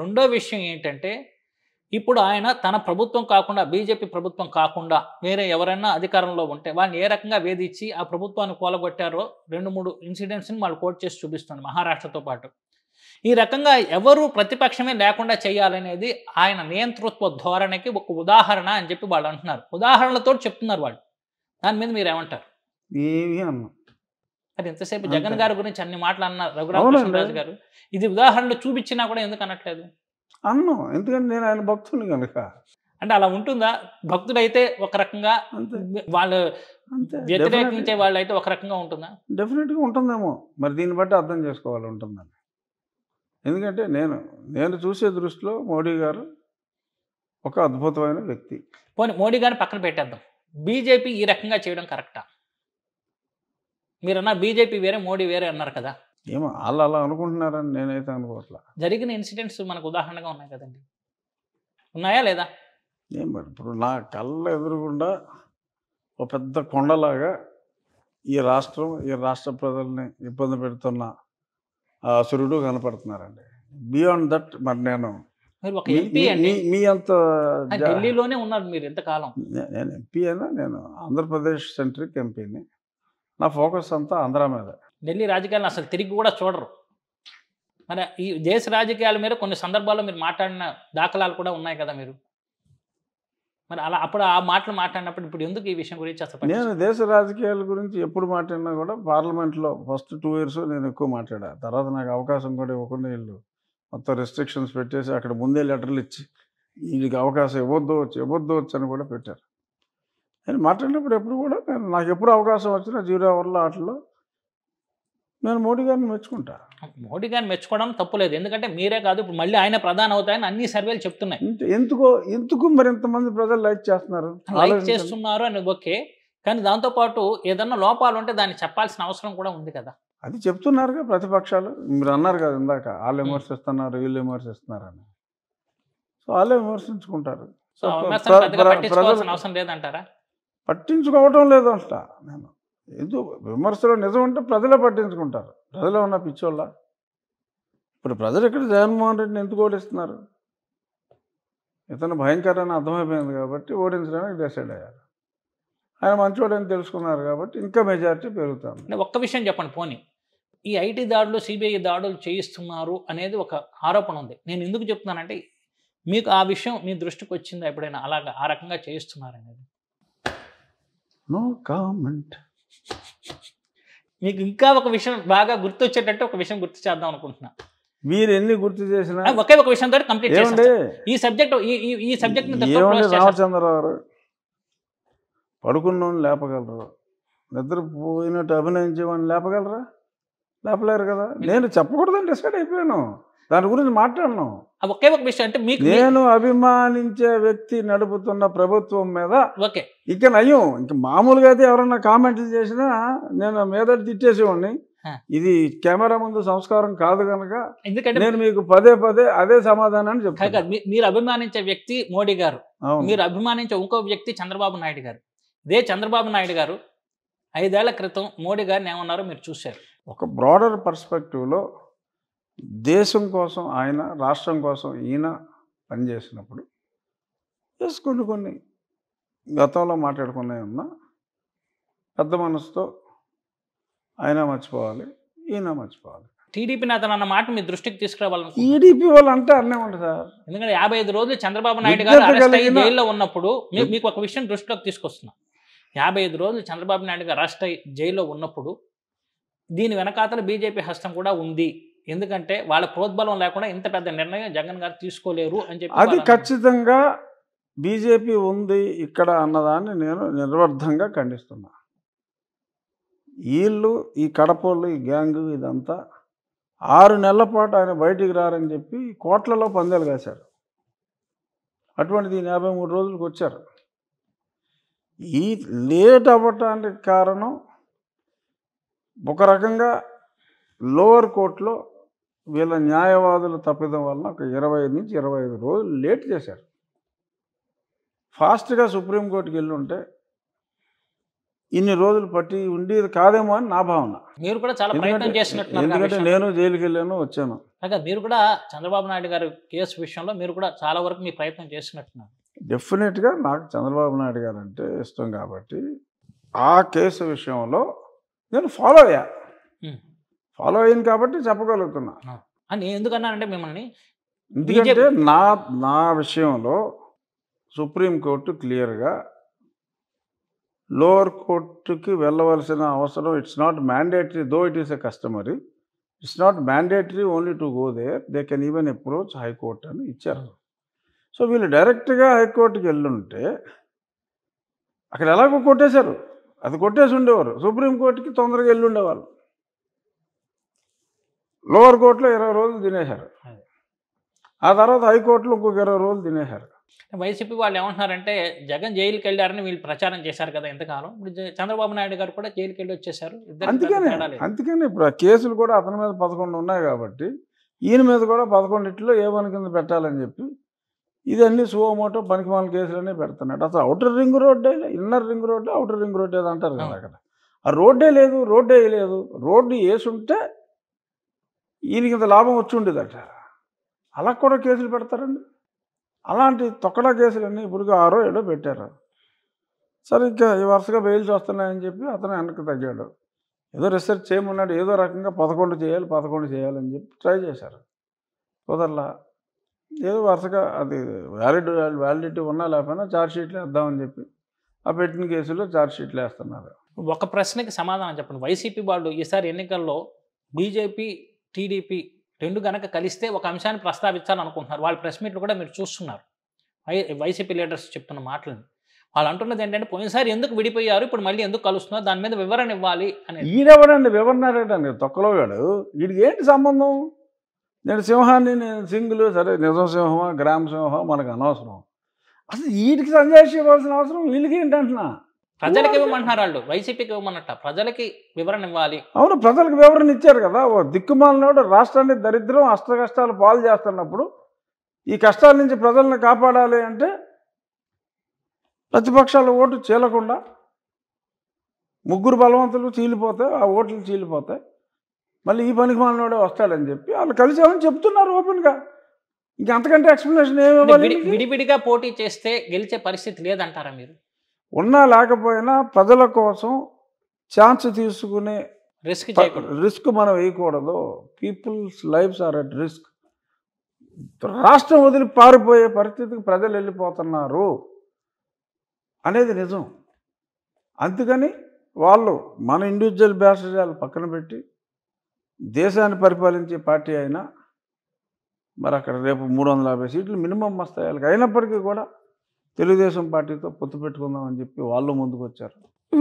రెండో విషయం ఏంటంటే ఇప్పుడు ఆయన తన ప్రభుత్వం కాకుండా బీజేపీ ప్రభుత్వం కాకుండా వేరే ఎవరైనా అధికారంలో ఉంటే వాళ్ళని ఏ రకంగా వేధించి ఆ ప్రభుత్వాన్ని కూలగొట్టారో రెండు మూడు ఇన్సిడెంట్స్ని వాళ్ళు కోర్టు చేసి చూపిస్తుంది మహారాష్ట్రతో పాటు ఈ రకంగా ఎవరు ప్రతిపక్షమే లేకుండా చేయాలనేది ఆయన నియంతృత్వ ధోరణికి ఒక ఉదాహరణ అని చెప్పి వాళ్ళు అంటున్నారు ఉదాహరణలతో చెప్తున్నారు వాళ్ళు దాని మీద మీరు ఏమంటారు ఏమి అన్నా మరి ఎంతసేపు జగన్ గారి గురించి అన్ని మాటలు అన్నారు రఘురామకృష్ణరాజు గారు ఇది ఉదాహరణలు చూపించినా కూడా ఎందుకు అనట్లేదు అన్నం ఎందుకంటే నేను ఆయన భక్తుని కనుక అంటే అలా ఉంటుందా భక్తుడైతే ఒక రకంగా వాళ్ళు వ్యతిరేకించే వాళ్ళు అయితే ఒక రకంగా ఉంటుందా డెఫినెట్గా ఉంటుందేమో మరి దీన్ని బట్టి అర్థం చేసుకోవాలి ఉంటుందని ఎందుకంటే నేను నేను చూసే దృష్టిలో మోడీ గారు ఒక అద్భుతమైన వ్యక్తి పోనీ మోడీ గారిని పక్కన పెట్టేద్దాం బీజేపీ ఈ రకంగా చేయడం కరెక్టా మీరన్న బీజేపీ వేరే మోడీ వేరే అన్నారు కదా ఏమో వాళ్ళు అలా అనుకుంటున్నారని నేనైతే అనుకోవట్లా జరిగిన ఇన్సిడెంట్స్ మనకు ఉదాహరణగా ఉన్నాయి కదండి ఉన్నాయా లేదా ఏం ఇప్పుడు నా కళ్ళ ఎదురుగుండా ఒక పెద్ద కొండలాగా ఈ రాష్ట్రం ఈ రాష్ట్ర ప్రజల్ని ఇబ్బంది పెడుతున్న సురుడు కనపడుతున్నారండి బియాండ్ దట్ మరి నేను మీ అంత ఢిల్లీలోనే ఉన్నారు మీరు ఎంతకాలం నేను ఎంపీ అయినా నేను ఆంధ్రప్రదేశ్ సెంట్రిక్ ఎంపీని నా ఫోకస్ అంతా ఆంధ్ర మీద ఢిల్లీ రాజకీయాలను అసలు తిరిగి కూడా చూడరు మరి ఈ దేశ రాజకీయాల మీద కొన్ని సందర్భాల్లో మీరు మాట్లాడిన దాఖలాలు కూడా ఉన్నాయి కదా మీరు మరి అలా అప్పుడు ఆ మాటలు మాట్లాడినప్పుడు ఇప్పుడు ఎందుకు ఈ విషయం గురించి అసలు నేను దేశ రాజకీయాల గురించి ఎప్పుడు మాట్లాడినా కూడా పార్లమెంట్లో ఫస్ట్ టూ ఇయర్స్ నేను ఎక్కువ మాట్లాడా తర్వాత నాకు అవకాశం కూడా ఇవ్వకుండా వీళ్ళు మొత్తం రెస్ట్రిక్షన్స్ పెట్టేసి అక్కడ ముందే లెటర్లు ఇచ్చి వీళ్ళకి అవకాశం ఇవ్వద్దు వచ్చి ఇవ్వద్దు అని కూడా పెట్టారు నేను మాట్లాడినప్పుడు ఎప్పుడు కూడా నేను నాకు ఎప్పుడు అవకాశం వచ్చినా జీరో అవర్లో ఆటలో నేను మోడీ గారిని మెచ్చుకుంటా మోడీ గారిని మెచ్చుకోవడం తప్పులేదు ఎందుకంటే మీరే కాదు ఇప్పుడు మళ్ళీ ఆయన ప్రధాన అవుతాయని అన్ని సర్వేలు చెప్తున్నాయి ఎందుకో ఎందుకు మరి ఇంతమంది ప్రజలు లైక్ చేస్తున్నారు లైక్ చేస్తున్నారు అని ఓకే కానీ దాంతోపాటు ఏదన్నా లోపాలు ఉంటే దాన్ని చెప్పాల్సిన అవసరం కూడా ఉంది కదా అది చెప్తున్నారుగా ప్రతిపక్షాలు మీరు అన్నారు కదా ఇందాక వాళ్ళు విమర్శిస్తున్నారు వీళ్ళు విమర్శిస్తున్నారు అని సో వాళ్ళే విమర్శించుకుంటారు సో అవసరం లేదంటారా పట్టించుకోవటం లేదు అంట నేను ఏదో విమర్శలో నిజం ఉంటే ప్రజలే పట్టించుకుంటారు ప్రజలే ఉన్న పిచ్చోళ్ళ ఇప్పుడు ప్రజలు ఇక్కడ జగన్మోహన్ రెడ్డిని ఎందుకు ఓడిస్తున్నారు ఇతను భయంకరని అర్థమైపోయింది కాబట్టి ఓడించడానికి డిసైడ్ అయ్యారు ఆయన మంచివాడని తెలుసుకున్నారు కాబట్టి ఇంకా మెజారిటీ పెరుగుతుంది ఒక్క విషయం చెప్పండి పోనీ ఈ ఐటీ దాడులు సిబిఐ దాడులు చేయిస్తున్నారు అనేది ఒక ఆరోపణ ఉంది నేను ఎందుకు చెప్తున్నానంటే మీకు ఆ విషయం మీ దృష్టికి వచ్చిందా ఎప్పుడైనా అలాగా ఆ రకంగా చేయిస్తున్నారనేది నో కామెంట్ మీకు ఇంకా ఒక విషయం బాగా గుర్తు వచ్చేటట్టు ఒక విషయం గుర్తు చేద్దాం అనుకుంటున్నా మీరు ఎన్ని గుర్తు చేసినా ఒకే ఒక విషయం తోటి కంప్లీట్ చేయండి ఈ సబ్జెక్ట్ ఈ సబ్జెక్ట్ రామచంద్రరావు గారు పడుకున్నోని లేపగలరు నిద్రపోయినట్టు అభినయించేవాడిని లేపగలరా లేపలేరు కదా నేను చెప్పకూడదని డిసైడ్ అయిపోయాను దాని గురించి మాట్లాడినాం ఒకే ఒక విషయం అంటే మీకు నేను అభిమానించే వ్యక్తి నడుపుతున్న ప్రభుత్వం మీద ఓకే ఇక నయం ఇంక మామూలుగా అయితే ఎవరన్నా కామెంట్లు చేసినా నేను మీద తిట్టేసేవాడిని ఇది కెమెరా ముందు సంస్కారం కాదు కనుక ఎందుకంటే నేను మీకు పదే పదే అదే సమాధానాన్ని చెప్తాను మీరు అభిమానించే వ్యక్తి మోడీ గారు మీరు అభిమానించే ఇంకో వ్యక్తి చంద్రబాబు నాయుడు గారు ఇదే చంద్రబాబు నాయుడు గారు ఐదేళ్ల క్రితం మోడీ గారిని ఏమన్నారో మీరు చూశారు ఒక బ్రాడర్ పర్స్పెక్టివ్లో దేశం కోసం ఆయన రాష్ట్రం కోసం ఈయన పనిచేసినప్పుడు ఎస్ కొన్ని కొన్ని గతంలో మాట్లాడుకునే ఉన్న పెద్ద మనసుతో ఆయన మర్చిపోవాలి ఈయన మర్చిపోవాలి టీడీపీని అతను అన్న మాట మీ దృష్టికి తీసుకురావాలి టీడీపీ వాళ్ళు అంటే అన్నే ఉంటుంది సార్ ఎందుకంటే యాభై ఐదు రోజులు చంద్రబాబు నాయుడు గారు అరెస్ట్ అయ్యి జైల్లో ఉన్నప్పుడు మీకు ఒక విషయం దృష్టిలోకి తీసుకొస్తున్నా యాభై ఐదు రోజులు చంద్రబాబు నాయుడు గారు అరెస్ట్ అయ్యి జైల్లో ఉన్నప్పుడు దీని వెనకాతల బీజేపీ హస్తం కూడా ఉంది ఎందుకంటే వాళ్ళ ప్రోద్బలం లేకుండా ఇంత పెద్ద నిర్ణయం జగన్ గారు తీసుకోలేరు అని చెప్పి అది ఖచ్చితంగా బీజేపీ ఉంది ఇక్కడ అన్నదాన్ని నేను నిర్వర్ధంగా ఖండిస్తున్నా వీళ్ళు ఈ కడపళ్ళు ఈ గ్యాంగ్ ఇదంతా ఆరు నెలల పాటు ఆయన బయటికి రారని చెప్పి కోట్లలో పందేలు కాశారు అటువంటిది యాభై మూడు రోజులకు వచ్చారు ఈ లేట్ అవ్వటానికి కారణం ఒక రకంగా లోవర్ కోర్టులో వీళ్ళ న్యాయవాదులు తప్పిదం వలన ఒక ఇరవై నుంచి ఇరవై ఐదు రోజులు లేట్ చేశారు ఫాస్ట్గా సుప్రీంకోర్టుకి వెళ్ళి ఉంటే ఇన్ని రోజులు పట్టి ఉండేది కాదేమో అని నా భావన మీరు కూడా చాలా ప్రయత్నం చేసినట్టు ఎందుకంటే నేను జైలుకి వెళ్ళాను వచ్చాను అదే మీరు కూడా చంద్రబాబు నాయుడు గారి కేసు విషయంలో మీరు కూడా చాలా వరకు మీ ప్రయత్నం చేసినట్టున్నారు డెఫినెట్గా నాకు చంద్రబాబు నాయుడు గారు అంటే ఇష్టం కాబట్టి ఆ కేసు విషయంలో నేను ఫాలో అయ్యా ఫాలో అయ్యింది కాబట్టి చెప్పగలుగుతున్నా అని ఎందుకన్నానంటే మిమ్మల్ని ఎందుకంటే నా నా విషయంలో సుప్రీంకోర్టు క్లియర్గా లోవర్ కోర్టుకి వెళ్ళవలసిన అవసరం it's not mandatory though it is a customary it's not mandatory only to go there they can even approach high court అని ఇచ్చారు సో వీళ్ళు డైరెక్ట్గా హైకోర్టుకి వెళ్ళుంటే అక్కడ ఎలాగో కొట్టేశారు అది కొట్టేసి ఉండేవారు సుప్రీంకోర్టుకి తొందరగా వెళ్ళి ఉండేవాళ్ళు లోవర్ కోర్టులో ఇరవై రోజులు తినేశారు ఆ తర్వాత హైకోర్టులో ఇంకొక ఇరవై రోజులు తినేశారు వైసీపీ వాళ్ళు ఏమంటున్నారంటే జగన్ జైలుకి వెళ్ళారని వీళ్ళు ప్రచారం చేశారు కదా ఎంతకాలం ఇప్పుడు చంద్రబాబు నాయుడు గారు కూడా జైలుకి వెళ్ళి వచ్చేసారు అందుకని అందుకనే ఇప్పుడు కేసులు కూడా అతని మీద పదకొండు ఉన్నాయి కాబట్టి ఈయన మీద కూడా పదకొండిట్లో ఏ వన్ కింద పెట్టాలని చెప్పి ఇదన్నీ సువమోటో పనికిమాల కేసులనే పెడుతున్నాడు అసలు అవుటర్ రింగ్ రోడ్డే inner ring road outer ring రోడ్డే అంటారు కదా అక్కడ ఆ రోడ్డే లేదు రోడ్డే లేదు రోడ్డు వేసుంటే ఈయనకింత లాభం వచ్చి ఉండేదట అలా కూడా కేసులు పెడతారండి అలాంటి తొక్కడా కేసులన్నీ ఇప్పుడు ఆరో ఏడో పెట్టారు సరే ఇంకా ఈ వరుసగా బెయిల్స్ వస్తున్నాయని చెప్పి అతను వెనక్కి తగ్గాడు ఏదో రీసెర్చ్ చేయమన్నాడు ఏదో రకంగా పదకొండు చేయాలి పదకొండు చేయాలని చెప్పి ట్రై చేశారు కుదరలా ఏదో వరుసగా అది వ్యాలిడ్ వ్యాలిడిటీ ఉన్నా లేకపోయినా ఛార్జ్ షీట్లు వేద్దామని చెప్పి ఆ పెట్టిన కేసులో ఛార్జ్ షీట్లు వేస్తున్నారు ఒక ప్రశ్నకి సమాధానం చెప్పండి వైసీపీ వాళ్ళు ఈసారి ఎన్నికల్లో బీజేపీ టీడీపీ రెండు గనక కలిస్తే ఒక అంశాన్ని ప్రస్తావించాలనుకుంటున్నారు వాళ్ళ ప్రెస్ మీట్లు కూడా మీరు చూస్తున్నారు వైసీపీ లీడర్స్ చెప్తున్న మాటలను వాళ్ళు అంటున్నది ఏంటంటే పోయినసారి ఎందుకు విడిపోయారు ఇప్పుడు మళ్ళీ ఎందుకు కలుస్తున్నారు దాని మీద వివరణ ఇవ్వాలి అని ఈడెవడండి వివరణ అడగండి తొక్కలో వాడు వీడికి ఏంటి సంబంధం నేను సింహాన్ని నేను సింగులు సరే నిజం సింహం గ్రామ సింహమా మనకు అనవసరం అసలు వీటికి సందేశం ఇవ్వాల్సిన అవసరం వీళ్ళకి ఏంటంటున్నా ప్రజలకి ఇవ్వమంటున్నారు వాళ్ళు వైసీపీకి ఇవ్వమన్నట్ట ప్రజలకి వివరణ ఇవ్వాలి అవును ప్రజలకు వివరణ ఇచ్చారు కదా దిక్కుమాలనోడు రాష్ట్రాన్ని దరిద్రం అష్ట కష్టాలు పాలు చేస్తున్నప్పుడు ఈ కష్టాల నుంచి ప్రజలను కాపాడాలి అంటే ప్రతిపక్షాల ఓటు చీలకుండా ముగ్గురు బలవంతులు చీలిపోతాయి ఆ ఓట్లు చీలిపోతాయి మళ్ళీ ఈ పనికి మాలనోడే వస్తాడని చెప్పి వాళ్ళు కలిసామని చెప్తున్నారు ఓపెన్గా ఇంకెంతకంటే ఎక్స్ప్లెనేషన్ ఏమి విడివిడిగా పోటీ చేస్తే గెలిచే పరిస్థితి లేదంటారా మీరు ఉన్నా లేకపోయినా ప్రజల కోసం ఛాన్స్ తీసుకునే రిస్క్ రిస్క్ మనం వేయకూడదు peoples lifes are at risk రాష్ట్రం వదిలి పారిపోయే పరిస్థితికి ప్రజలు వెళ్ళిపోతున్నారు అనేది నిజం అందుకని వాళ్ళు మన ఇండివిజువల్ భేషజాలు పక్కన పెట్టి దేశాన్ని పరిపాలించే పార్టీ అయినా మరి అక్కడ రేపు మూడు వందల యాభై సీట్లు మినిమం వస్తాయి వాళ్ళకి అయినప్పటికీ కూడా తెలుగుదేశం పార్టీతో పొత్తు పెట్టుకుందామని చెప్పి వాళ్ళు ముందుకు వచ్చారు